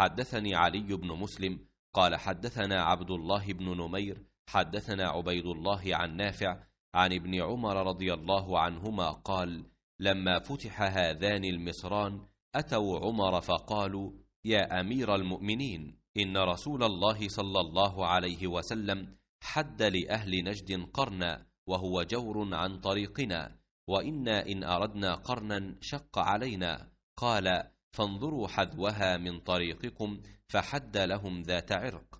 حدثني علي بن مسلم قال حدثنا عبد الله بن نمير حدثنا عبيد الله عن نافع عن ابن عمر رضي الله عنهما قال لما فتح هذان المصران أتوا عمر فقالوا يا أمير المؤمنين إن رسول الله صلى الله عليه وسلم حد لأهل نجد قرنا وهو جور عن طريقنا وإنا إن أردنا قرنا شق علينا قال فانظروا حذوها من طريقكم فحد لهم ذات عرق